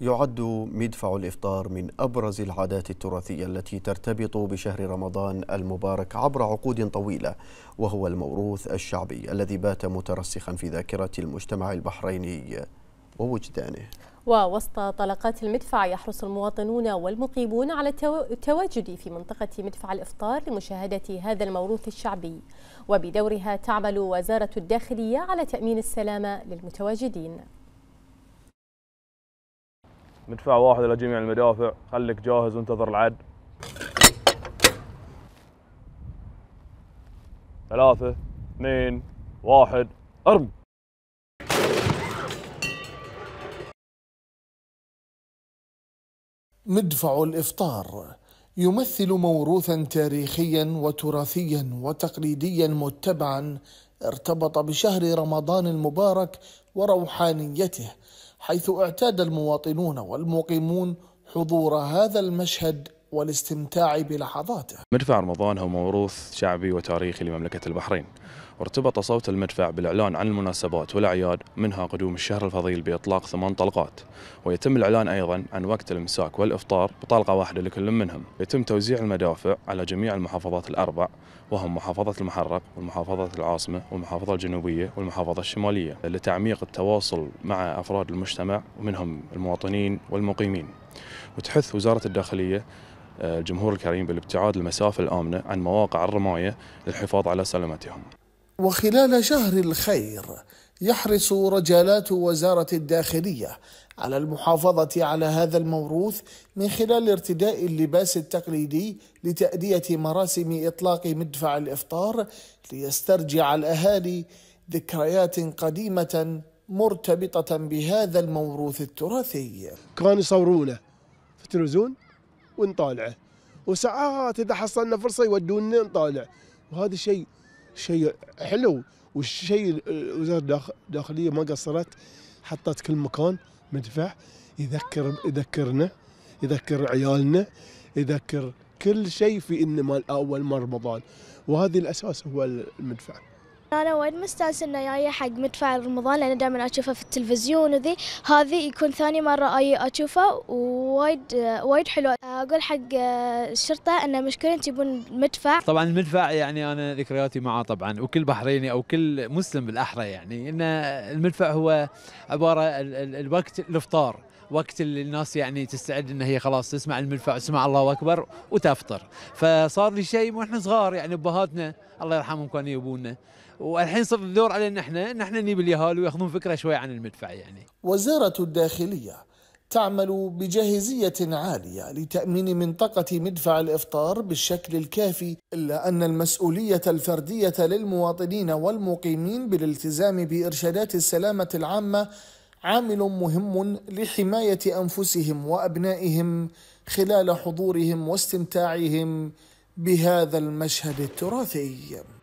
يعد مدفع الإفطار من أبرز العادات التراثية التي ترتبط بشهر رمضان المبارك عبر عقود طويلة وهو الموروث الشعبي الذي بات مترسخا في ذاكرة المجتمع البحريني ووجدانه ووسط طلقات المدفع يحرص المواطنون والمقيمون على التواجد في منطقة مدفع الإفطار لمشاهدة هذا الموروث الشعبي وبدورها تعمل وزارة الداخلية على تأمين السلامة للمتواجدين مدفع واحد لجميع جميع المدافع خليك جاهز وانتظر العد ثلاثة اثنين واحد ارم مدفع الافطار يمثل موروثا تاريخيا وتراثيا وتقليديا متبعا ارتبط بشهر رمضان المبارك وروحانيته حيث اعتاد المواطنون والمقيمون حضور هذا المشهد والاستمتاع بلحظاته مدفع رمضان هو موروث شعبي وتاريخي لمملكة البحرين وارتبط صوت المدفع بالإعلان عن المناسبات والأعياد منها قدوم الشهر الفضيل بإطلاق ثمان طلقات ويتم الإعلان أيضا عن وقت الإمساك والإفطار بطلقة واحدة لكل منهم يتم توزيع المدافع على جميع المحافظات الأربع وهم محافظة المحرق والمحافظة العاصمة والمحافظة الجنوبية والمحافظة الشمالية لتعميق التواصل مع أفراد المجتمع ومنهم المواطنين والمقيمين وتحث وزارة الداخلية آه، الجمهور الكريم بالابتعاد المسافة الآمنة عن مواقع الرماية للحفاظ على سلامتهم وخلال شهر الخير يحرص رجالات وزارة الداخلية على المحافظة على هذا الموروث من خلال ارتداء اللباس التقليدي لتأدية مراسم إطلاق مدفع الإفطار ليسترجع الأهالي ذكريات قديمة مرتبطة بهذا الموروث التراثي كانوا يصورونه في التلفزيون ونطالعه وساعات إذا حصلنا فرصة يودونا نطالع وهذا شيء شيء حلو والشيء وزارة الداخلية ما قصرت حطت كل مكان مدفع يذكر يذكرنا يذكر عيالنا يذكر كل شيء في ان الأول اول رمضان وهذه الاساس هو المدفع أنا وايد مستانسة إنه جاية حق مدفع رمضان لأن دائما أشوفه في التلفزيون وذي، هذه يكون ثاني مرة أي أشوفه ووايد وايد حلو، أقول حق الشرطة آه، إنه مشكلة تجيبون مدفع. طبعا المدفع يعني أنا ذكرياتي معاه طبعا وكل بحريني أو كل مسلم بالأحرى يعني إن المدفع هو عبارة الوقت الإفطار. وقت اللي الناس يعني تستعد ان هي خلاص تسمع المدفع وتسمع الله اكبر وتفطر فصار لي شيء واحنا صغار يعني ابهاتنا الله يرحمهم كانوا يبونا والحين صار الدور علينا احنا ان احنا نجيب اليهال وياخذون فكره شوي عن المدفع يعني. وزاره الداخليه تعمل بجاهزيه عاليه لتامين منطقه مدفع الافطار بالشكل الكافي الا ان المسؤوليه الفرديه للمواطنين والمقيمين بالالتزام بارشادات السلامه العامه عامل مهم لحمايه انفسهم وابنائهم خلال حضورهم واستمتاعهم بهذا المشهد التراثي